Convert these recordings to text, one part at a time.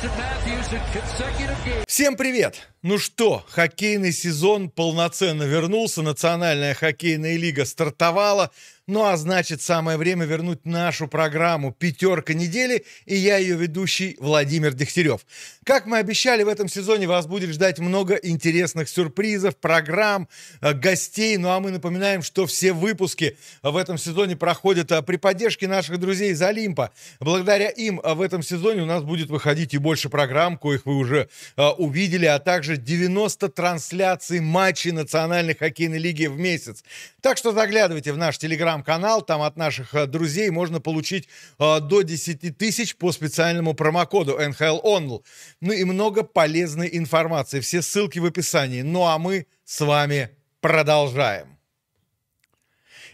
Austin Matthews in consecutive games. Всем привет! Ну что, хоккейный сезон полноценно вернулся, Национальная хоккейная лига стартовала, ну а значит самое время вернуть нашу программу «Пятерка недели» и я ее ведущий Владимир Дегтярев. Как мы обещали, в этом сезоне вас будет ждать много интересных сюрпризов, программ, э, гостей, ну а мы напоминаем, что все выпуски в этом сезоне проходят э, при поддержке наших друзей из Олимпа. Благодаря им э, в этом сезоне у нас будет выходить и больше программ, коих вы уже увидели увидели, а также 90 трансляций матчей Национальной хоккейной лиги в месяц. Так что заглядывайте в наш телеграм-канал, там от наших э, друзей можно получить э, до 10 тысяч по специальному промокоду NHL ONL. Ну и много полезной информации. Все ссылки в описании. Ну а мы с вами продолжаем.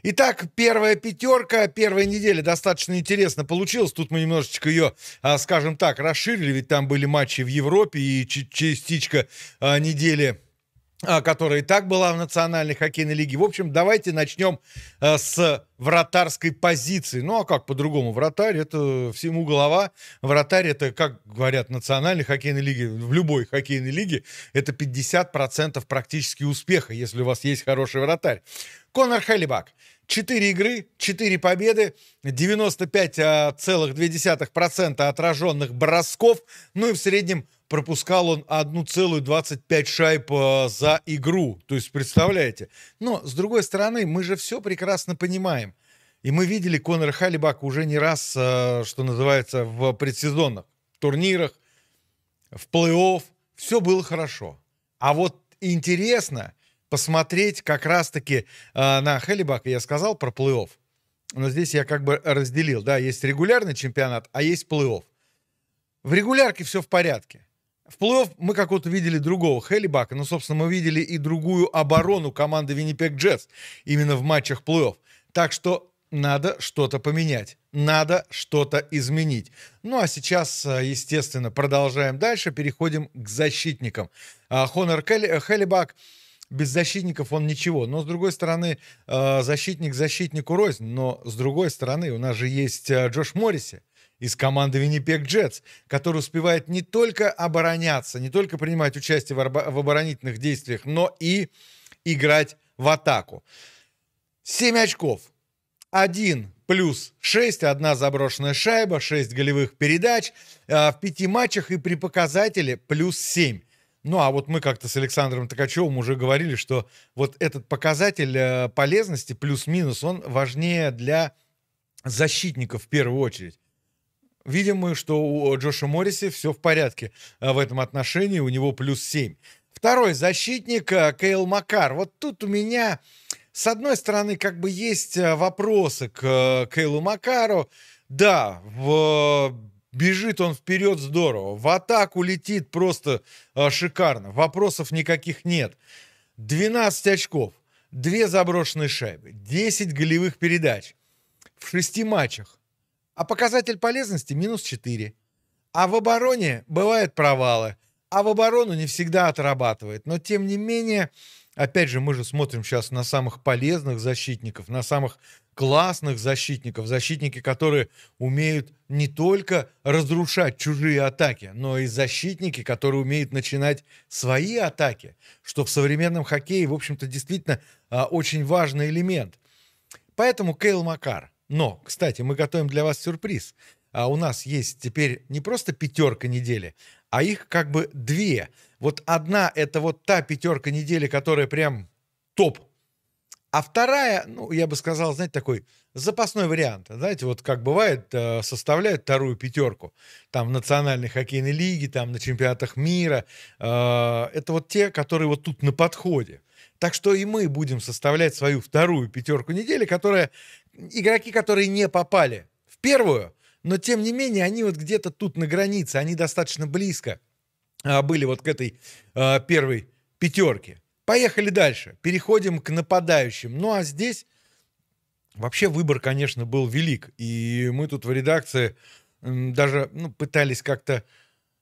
Итак, первая пятерка, первая неделя достаточно интересно получилась. Тут мы немножечко ее, а, скажем так, расширили, ведь там были матчи в Европе и частичка а, недели а, которая и так была в Национальной хоккейной лиге. В общем, давайте начнем с вратарской позиции. Ну а как по-другому? Вратарь это всему голова. Вратарь это, как говорят, национальной хоккейной лиге, в любой хоккейной лиге, это 50% практически успеха, если у вас есть хороший вратарь. Конор Хеллибак. четыре игры, четыре победы, 95,2% отраженных бросков, ну и в среднем пропускал он 1,25 шайб э, за игру. То есть, представляете? Но, с другой стороны, мы же все прекрасно понимаем. И мы видели Конора Халибака уже не раз, э, что называется, в предсезонных турнирах, в плей-офф. Все было хорошо. А вот интересно посмотреть как раз-таки э, на Халибака. Я сказал про плей-офф. Но здесь я как бы разделил. Да, есть регулярный чемпионат, а есть плей-офф. В регулярке все в порядке. В плей-офф мы как вот видели другого Хеллибака, но, собственно, мы видели и другую оборону команды Виннипек Джетс именно в матчах плей-офф. Так что надо что-то поменять, надо что-то изменить. Ну а сейчас, э, естественно, продолжаем дальше, переходим к защитникам. А, Хонор э, Хеллибак без защитников он ничего. Но, с другой стороны, э, защитник защитнику рознь. Но, с другой стороны, у нас же есть Джош Морриси из команды Winnipeg Джетс, который успевает не только обороняться, не только принимать участие в оборонительных действиях, но и играть в атаку. 7 очков 1 плюс 6, одна заброшенная шайба, 6 голевых передач э, в 5 матчах и при показателе плюс 7. Ну, а вот мы как-то с Александром Токачевым уже говорили, что вот этот показатель э, полезности плюс-минус, он важнее для защитников в первую очередь. Видим мы, что у э, Джоша Морриси все в порядке э, в этом отношении, у него плюс 7. Второй защитник э, Кейл Макар. Вот тут у меня с одной стороны, как бы есть э, вопросы к э, Кейлу Макару. Да, в, э, бежит он вперед здорово. В атаку летит просто шикарно. Вопросов никаких нет. 12 очков, 2 заброшенные шайбы, 10 голевых передач в 6 матчах. А показатель полезности минус 4. А в обороне бывают провалы. А в оборону не всегда отрабатывает. Но тем не менее, Опять же, мы же смотрим сейчас на самых полезных защитников, на самых классных защитников, защитники, которые умеют не только разрушать чужие атаки, но и защитники, которые умеют начинать свои атаки, что в современном хоккее, в общем-то, действительно а, очень важный элемент. Поэтому Кейл Макар. Но, кстати, мы готовим для вас сюрприз. А у нас есть теперь не просто пятерка недели, а их как бы две. Вот одна — это вот та пятерка недели, которая прям топ. А вторая, ну, я бы сказал, знаете, такой запасной вариант. Знаете, вот как бывает, э, составляют вторую пятерку. Там в национальной хоккейной лиге, там на чемпионатах мира. Э, это вот те, которые вот тут на подходе. Так что и мы будем составлять свою вторую пятерку недели, которая игроки, которые не попали в первую, но тем не менее они вот где-то тут на границе, они достаточно близко а, были вот к этой а, первой пятерке. Поехали дальше. Переходим к нападающим. Ну а здесь вообще выбор, конечно, был велик. И мы тут в редакции даже ну, пытались как-то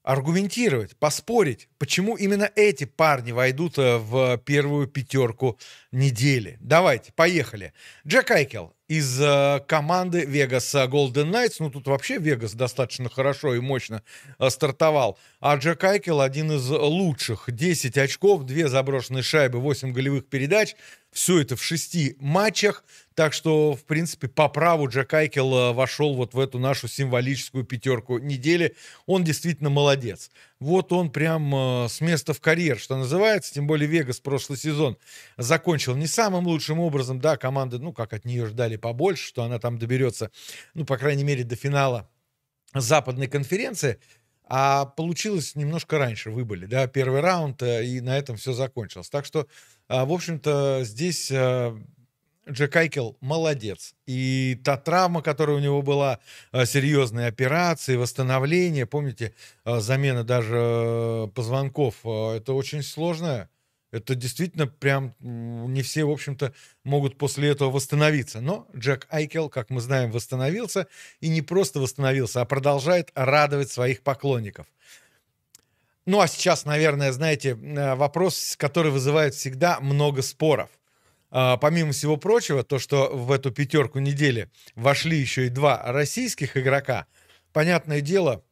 аргументировать, поспорить, почему именно эти парни войдут э, в первую пятерку недели. Давайте, поехали. Джек Айкел, из э, команды Вегаса Golden Knights. Ну, тут вообще Вегас достаточно хорошо и мощно э, стартовал. А Джек Айкел один из лучших. 10 очков, 2 заброшенные шайбы, 8 голевых передач. Все это в 6 матчах. Так что, в принципе, по праву Джек Айкел э, вошел вот в эту нашу символическую пятерку недели. Он действительно молодец вот он прям э, с места в карьер, что называется, тем более Вегас прошлый сезон закончил не самым лучшим образом, да, команда, ну, как от нее ждали побольше, что она там доберется, ну, по крайней мере, до финала западной конференции, а получилось немножко раньше, выбыли, да, первый раунд, э, и на этом все закончилось. Так что, э, в общем-то, здесь Джек Айкел молодец. И та травма, которая у него была, э, серьезные операции, восстановление, помните, э, замена даже э, позвонков, это очень сложное. это действительно прям не все, в общем-то, могут после этого восстановиться. Но Джек Айкел, как мы знаем, восстановился. И не просто восстановился, а продолжает радовать своих поклонников. Ну а сейчас, наверное, знаете, вопрос, который вызывает всегда много споров – а, помимо всего прочего, то, что в эту пятерку недели вошли еще и два российских игрока, понятное дело,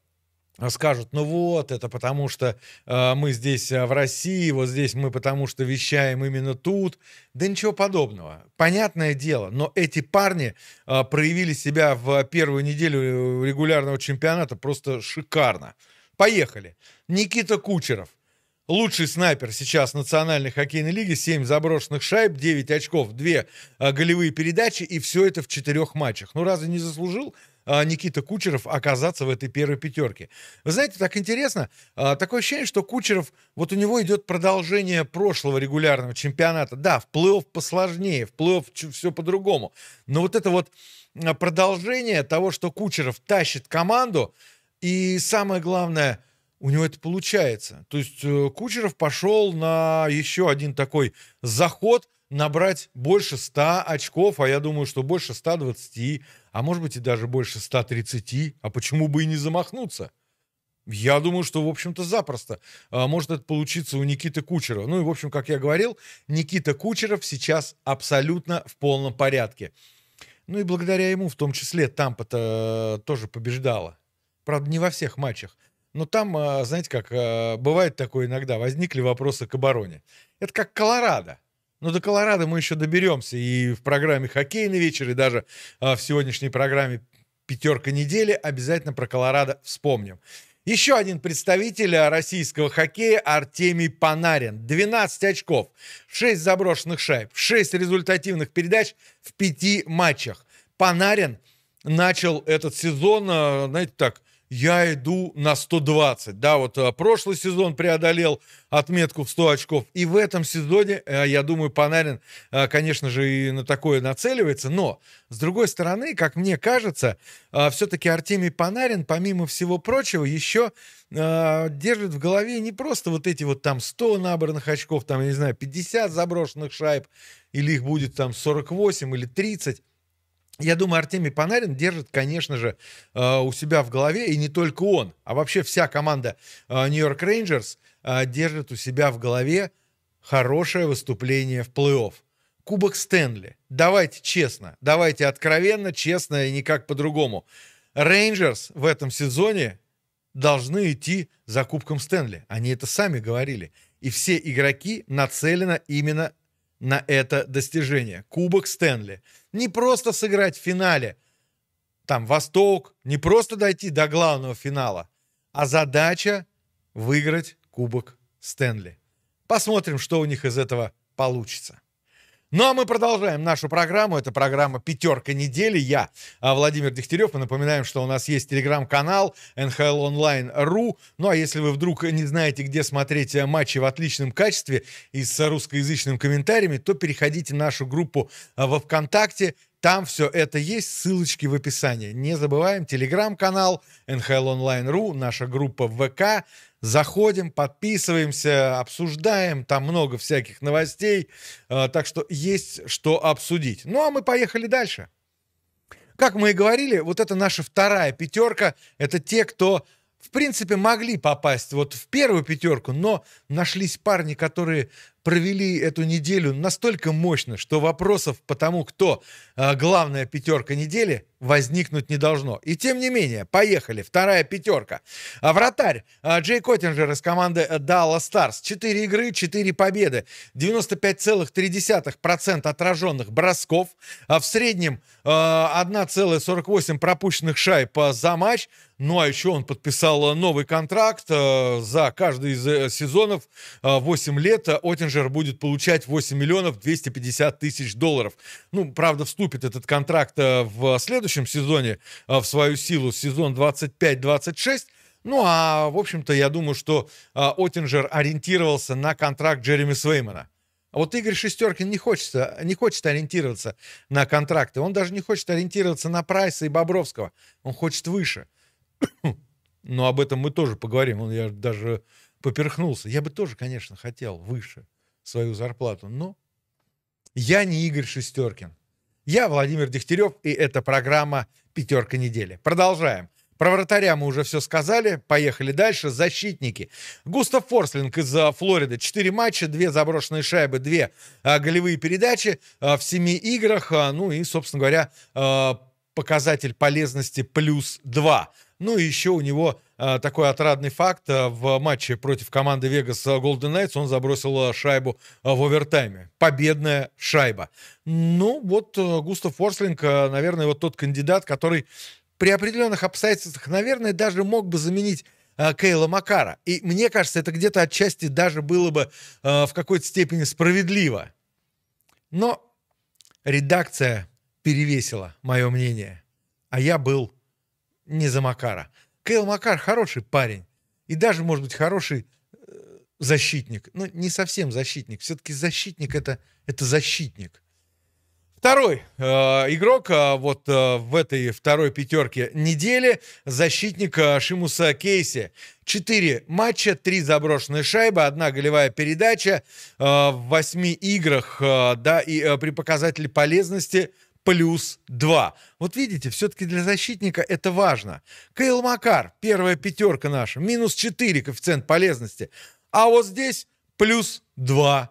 скажут, ну вот, это потому что а, мы здесь а, в России, вот здесь мы потому что вещаем именно тут. Да ничего подобного. Понятное дело, но эти парни проявили себя в первую неделю э, регулярного чемпионата просто шикарно. Поехали. Никита Кучеров лучший снайпер сейчас национальной хоккейной лиги, 7 заброшенных шайб, 9 очков, 2 а, голевые передачи, и все это в четырех матчах. Ну, разве не заслужил а, Никита Кучеров оказаться в этой первой пятерке? Вы знаете, так интересно, а, такое ощущение, что Кучеров, вот у него идет продолжение прошлого регулярного чемпионата. Да, в плей-офф посложнее, в плей-офф все по-другому. Но вот это вот а, продолжение того, что Кучеров тащит команду, и самое главное – у него это получается. То есть э, Кучеров пошел на еще один такой заход набрать больше 100 очков, а я думаю, что больше 120, а может быть и даже больше 130, а почему бы и не замахнуться? Я думаю, что, в общем-то, запросто а, может это получиться у Никиты Кучерова. Ну и, в общем, как я говорил, Никита Кучеров сейчас абсолютно в полном порядке. Ну и благодаря ему, в том числе, Тампа-то э, тоже побеждала. Правда, не во всех матчах. Но ну, там, а, знаете, как а, бывает такое иногда, возникли вопросы к обороне. Это как Колорадо. Но ну, до Колорадо мы еще доберемся и в программе «Хоккейный вечер», и даже а, в сегодняшней программе «Пятерка недели» обязательно про Колорадо вспомним. Еще один представитель российского хоккея Артемий Панарин. 12 очков, 6 заброшенных шайб, 6 результативных передач в 5 матчах. Панарин начал этот сезон, знаете так, я иду на 120. Да, вот э, прошлый сезон преодолел отметку в 100 очков. И в этом сезоне, э, я думаю, Панарин, э, конечно же, и на такое нацеливается. Но, с другой стороны, как мне кажется, все-таки Артемий Панарин, помимо всего прочего, еще держит в голове не просто вот эти вот там 100 набранных очков, там, я не знаю, 50 заброшенных шайб, или их будет там 48 или 30, я думаю, Артемий Панарин держит, конечно же, э, у себя в голове, и не только он, а вообще вся команда Нью-Йорк э, Рейнджерс э, держит у себя в голове хорошее выступление в плей-офф. Кубок Стэнли. Давайте честно, давайте откровенно, честно и никак по-другому. Рейнджерс в этом сезоне должны идти за Кубком Стэнли. Они это сами говорили. И все игроки нацелены именно на это достижение. Кубок Стэнли. Не просто сыграть в финале, там, Восток, не просто дойти до главного финала, а задача выиграть Кубок Стэнли. Посмотрим, что у них из этого получится. Ну а мы продолжаем нашу программу. Это программа «Пятерка недели». Я а, Владимир Дегтярев. Мы напоминаем, что у нас есть телеграм-канал nhlonline.ru. Ну а если вы вдруг не знаете, где смотреть э, матчи в отличном качестве и с русскоязычными комментариями, то переходите в нашу группу э, во ВКонтакте там все это есть, ссылочки в описании. Не забываем, телеграм-канал, NHL Online.ru, наша группа ВК. Заходим, подписываемся, обсуждаем, там много всяких новостей, э, так что есть что обсудить. Ну а мы поехали дальше. Как мы и говорили, вот это наша вторая пятерка, это те, кто в принципе, могли попасть вот в первую пятерку, но нашлись парни, которые провели эту неделю настолько мощно, что вопросов по тому, кто а, главная пятерка недели, возникнуть не должно. И тем не менее, поехали, вторая пятерка. А, вратарь а, Джей Коттинджер из команды э, Dallas Stars. Четыре игры, четыре победы, 95,3% отраженных бросков, а в среднем э, 1,48 пропущенных шайб за матч. Ну а еще он подписал новый контракт за каждый из э, сезонов 8 лет. Отинджер Рейнджер будет получать 8 миллионов 250 тысяч долларов. Ну, правда, вступит этот контракт э, в следующем сезоне э, в свою силу, сезон 25-26. Ну, а, в общем-то, я думаю, что э, Оттинджер ориентировался на контракт Джереми Свеймана. А вот Игорь Шестеркин не, хочется, не хочет ориентироваться на контракты. Он даже не хочет ориентироваться на Прайса и Бобровского. Он хочет выше. Но ну, об этом мы тоже поговорим. Он, я даже поперхнулся. Я бы тоже, конечно, хотел выше свою зарплату. Но ну, я не Игорь Шестеркин. Я Владимир Дегтярев, и это программа «Пятерка недели». Продолжаем. Про вратаря мы уже все сказали. Поехали дальше. Защитники. Густав Форслинг из а, Флориды. Четыре матча, две заброшенные шайбы, две а, голевые передачи а, в семи играх. ну и, собственно говоря, показатель полезности плюс два. Ну и еще у него а, такой отрадный факт. А, в матче против команды Вегас а, Golden Knights он забросил шайбу в овертайме. Победная шайба. Ну вот э, Густав Форслинг, наверное, вот тот кандидат, который при определенных обстоятельствах, наверное, даже мог бы заменить Кейла Макара. И мне кажется, это где-то отчасти даже было бы э, в какой-то степени справедливо. Но редакция перевесила мое мнение, а я был не за Макара. Кейл Макар хороший парень. И даже, может быть, хороший э, защитник. но не совсем защитник. Все-таки защитник это, это защитник. Второй э, игрок э, вот э, в этой второй пятерке недели защитник э, Шимуса Кейси. Четыре матча, три заброшенные шайбы, одна голевая передача э, в восьми играх, э, да, и э, при показателе полезности плюс 2. Вот видите, все-таки для защитника это важно. Кейл Макар, первая пятерка наша, минус 4 коэффициент полезности. А вот здесь плюс 2.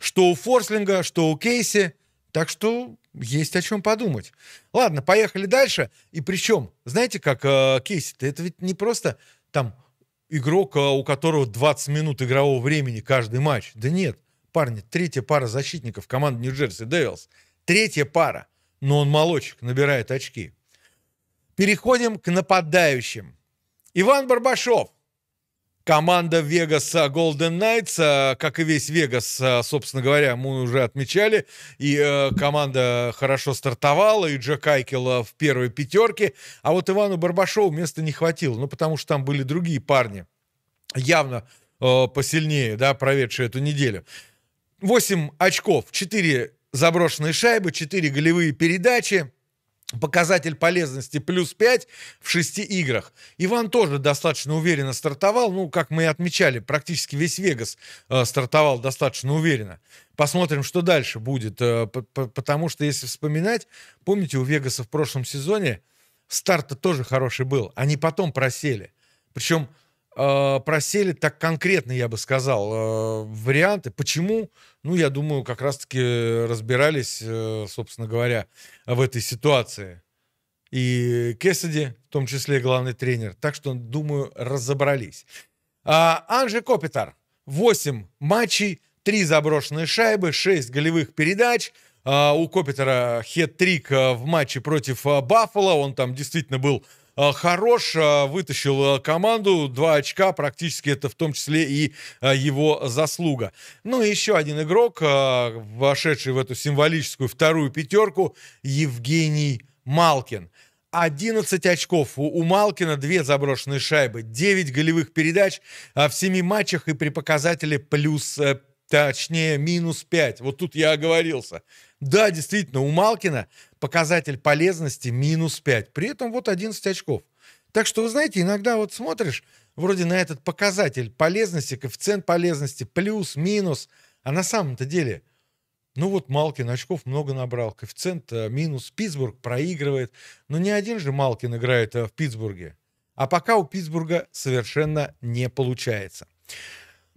Что у Форслинга, что у Кейси. Так что есть о чем подумать. Ладно, поехали дальше. И причем, знаете, как э, кейси это ведь не просто там игрок, э, у которого 20 минут игрового времени каждый матч. Да нет, парни, третья пара защитников команды Нью-Джерси Девилс – Третья пара, но он молочек, набирает очки. Переходим к нападающим. Иван Барбашов. Команда Вегаса Golden Knights, а, как и весь Вегас, собственно говоря, мы уже отмечали, и э, команда хорошо стартовала, и Джек Айкела в первой пятерке, а вот Ивану Барбашову места не хватило, ну потому что там были другие парни, явно э, посильнее, да, проведшие эту неделю. 8 очков, 4 заброшенные шайбы, 4 голевые передачи, показатель полезности плюс 5 в 6 играх. Иван тоже достаточно уверенно стартовал, ну, как мы и отмечали, практически весь Вегас э, стартовал достаточно уверенно. Посмотрим, что дальше будет, э, потому что, если вспоминать, помните, у Вегаса в прошлом сезоне старт тоже хороший был, они потом просели. Причем а, просели так конкретно, я бы сказал, э, варианты. Почему? Ну, я думаю, как раз-таки разбирались, э, собственно говоря, в этой ситуации. И Кесади, в том числе главный тренер. Так что, думаю, разобрались. А, Анжи Копитар. 8 матчей, 3 заброшенные шайбы, 6 голевых передач а, – у Копитера хет-трик э, в матче против Баффала. Он там действительно был а, хорош, а, вытащил а, команду, два очка, практически это в том числе и его заслуга. Ну и еще один игрок, вошедший в эту символическую вторую пятерку, Евгений Малкин. 11 очков у Малкина, 2 заброшенные шайбы, 9 голевых передач в 7 матчах и при показателе плюс, э, точнее, минус 5. Вот тут я оговорился. Да, действительно, у Малкина показатель полезности минус 5. При этом вот 11 очков. Так что, вы знаете, иногда вот смотришь вроде на этот показатель полезности, коэффициент полезности, плюс, минус, а на самом-то деле, ну вот Малкин очков много набрал, коэффициент э, минус, Питтсбург проигрывает, но не один же Малкин играет э, в Питтсбурге. А пока у Питтсбурга совершенно не получается.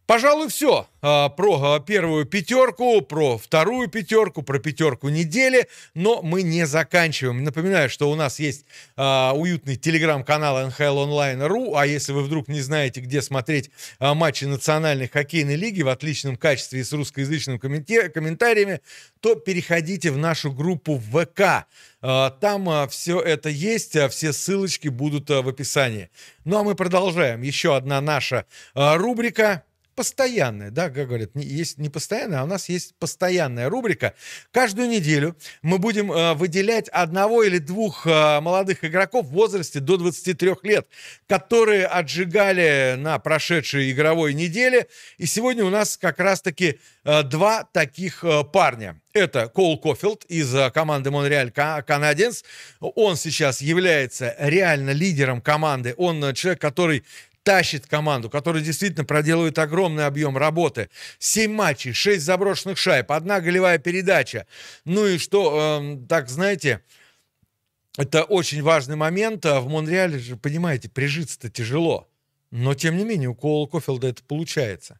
Пожалуй, все а, про а, первую пятерку, про вторую пятерку, про пятерку недели, но мы не заканчиваем. Напоминаю, что у нас есть а, уютный телеграм-канал NHL Online.ru, а если вы вдруг не знаете, где смотреть а, матчи национальной хоккейной лиги в отличном качестве и с русскоязычными комменти- комментариями, то переходите в нашу группу ВК. А, там а, все это есть, а, все ссылочки будут а, в описании. Ну а мы продолжаем. Еще одна наша а, рубрика постоянная, да, как говорят, есть не постоянная, а у нас есть постоянная рубрика. Каждую неделю мы будем э, выделять одного или двух э, молодых игроков в возрасте до 23 лет, которые отжигали на прошедшей игровой неделе. И сегодня у нас как раз-таки э, два таких э, парня. Это Коул Кофилд из э, команды Монреаль Канаденс. Он сейчас является реально лидером команды. Он э, человек, который тащит команду, который действительно проделывает огромный объем работы. Семь матчей, шесть заброшенных шайб, одна голевая передача. Ну и что, э, так знаете, это очень важный момент. А в Монреале же, понимаете, прижиться-то тяжело. Но, тем не менее, у Коула Кофилда это получается.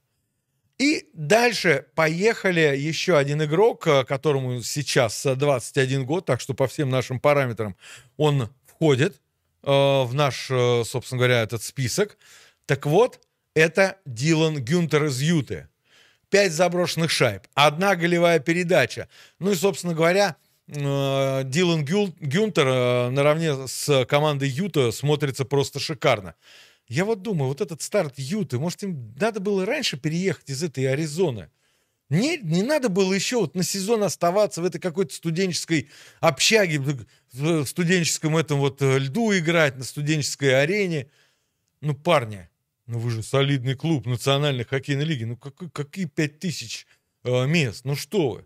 И дальше поехали еще один игрок, э, которому сейчас 21 год, так что по всем нашим параметрам он входит – Э, в наш, э, собственно говоря, этот список. Так вот, это Дилан Гюнтер из Юты. Пять заброшенных шайб, одна голевая передача. Ну и, собственно говоря, э, Дилан Гюнтер наравне с командой Юта смотрится просто шикарно. Я вот думаю, вот этот старт Юты, может, им надо было раньше переехать из этой Аризоны – не, не надо было еще вот на сезон оставаться в этой какой-то студенческой общаге, в студенческом этом вот э, льду играть, на студенческой арене. Ну, парни, ну вы же солидный клуб национальной хоккейной лиги. Ну как, какие пять тысяч э, мест? Ну что вы?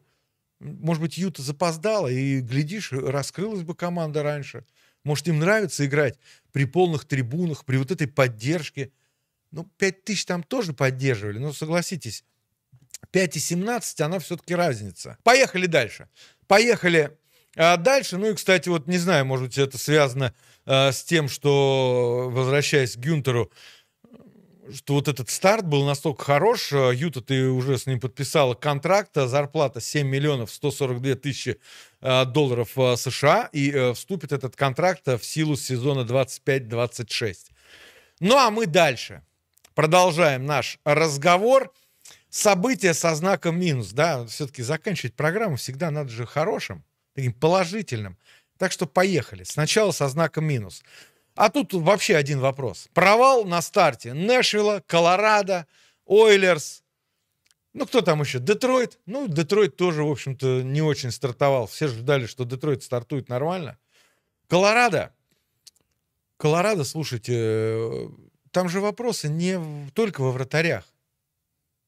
Может быть, Юта запоздала, и, глядишь, раскрылась бы команда раньше. Может, им нравится играть при полных трибунах, при вот этой поддержке. Ну, пять тысяч там тоже поддерживали, но согласитесь, 5 и 17, она все-таки разница. Поехали дальше. Поехали а, дальше, ну и, кстати, вот не знаю, может быть, это связано а, с тем, что, возвращаясь к Гюнтеру, что вот этот старт был настолько хорош. А, Юта, ты уже с ним подписала контракт, зарплата 7 миллионов 142 тысячи долларов США, и э, вступит этот контракт в силу сезона 25-26. Ну а мы дальше продолжаем наш разговор. События со знаком минус, да, все-таки заканчивать программу всегда надо же хорошим, таким положительным. Так что поехали. Сначала со знаком минус. А тут вообще один вопрос. Провал на старте Нэшвилла, Колорадо, Ойлерс, ну, кто там еще? Детройт. Ну, Детройт тоже, в общем-то, не очень стартовал. Все ждали, что Детройт стартует нормально. Колорадо. Колорадо, слушайте, э, там же вопросы не только во вратарях.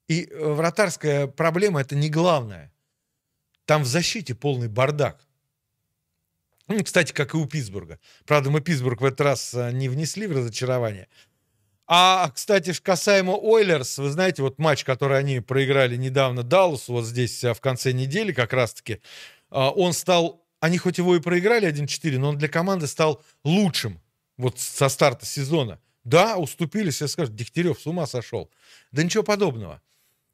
И э, вратарская проблема это не главное. Там в защите полный бардак. Ну, кстати, как и у Питтсбурга. Правда, мы Питтсбург в этот раз э, не внесли в разочарование. А, а кстати, касаемо Ойлерс, вы знаете, вот матч, который они проиграли недавно Далласу, вот здесь э, в конце недели как раз-таки, он стал, они хоть его и проиграли 1-4, но он для команды стал лучшим вот со старта сезона. Да, уступили, все скажут, Дегтярев с ума сошел. Да ничего подобного.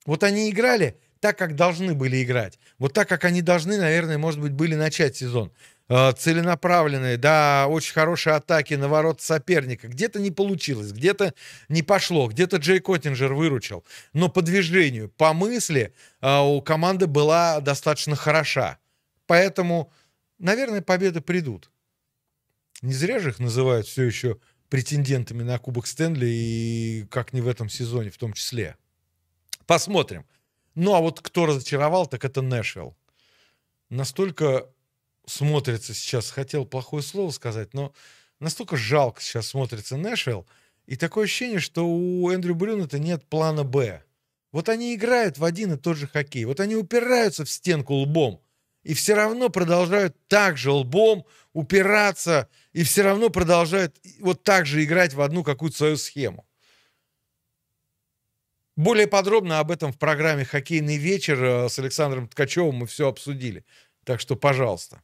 Вот они играли так, как должны были играть. Вот так, как они должны, наверное, может быть, были начать сезон. Э, целенаправленные, да, очень хорошие атаки на ворот соперника. Где-то не получилось, где-то не пошло, где-то Джей Коттинджер выручил. Но по движению, по мысли э, у команды была достаточно хороша. Поэтому, наверное, победы придут. Не зря же их называют все еще претендентами на Кубок Стэнли и как не в этом сезоне в том числе. Посмотрим. Ну, а вот кто разочаровал, так это Нэшвилл. Настолько смотрится сейчас, хотел плохое слово сказать, но настолько жалко сейчас смотрится Нэшвилл. И такое ощущение, что у Эндрю Брюна Брюнета нет плана «Б». Вот они играют в один и тот же хоккей. Вот они упираются в стенку лбом. И все равно продолжают так же лбом упираться. И все равно продолжают вот так же играть в одну какую-то свою схему. Более подробно об этом в программе «Хоккейный вечер» э, с Александром Ткачевым мы все обсудили. Так что, пожалуйста.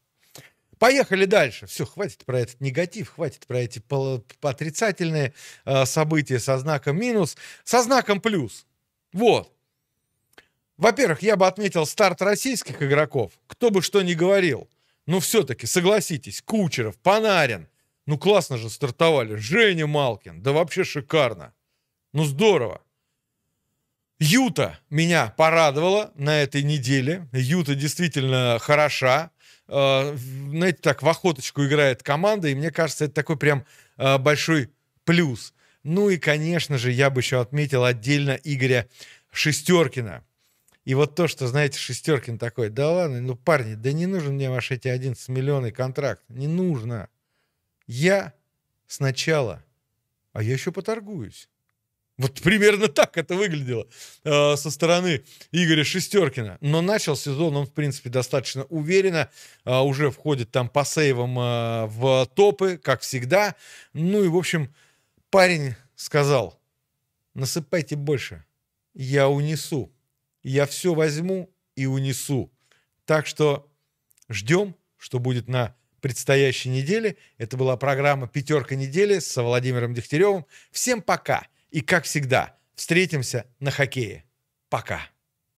Поехали дальше. Все, хватит про этот негатив, хватит про эти отрицательные э, события со знаком минус, со знаком плюс. Вот. Во-первых, я бы отметил старт российских игроков. Кто бы что ни говорил. Но все-таки, согласитесь, Кучеров, Панарин. Ну классно же стартовали. Женя Малкин. Да вообще шикарно. Ну здорово. Юта меня порадовала на этой неделе. Юта действительно хороша. Э, знаете, так в охоточку играет команда, и мне кажется, это такой прям э, большой плюс. Ну и, конечно же, я бы еще отметил отдельно Игоря Шестеркина. И вот то, что, знаете, Шестеркин такой, да ладно, ну, парни, да не нужен мне ваш эти 11 миллионный контракт, не нужно. Я сначала, а я еще поторгуюсь. Вот примерно так это выглядело э, со стороны Игоря Шестеркина. Но начал сезон он, в принципе, достаточно уверенно. Э, уже входит там по сейвам э, в топы, как всегда. Ну и, в общем, парень сказал, насыпайте больше, я унесу. Я все возьму и унесу. Так что ждем, что будет на предстоящей неделе. Это была программа «Пятерка недели» со Владимиром Дегтяревым. Всем пока! И как всегда, встретимся на хоккее. Пока.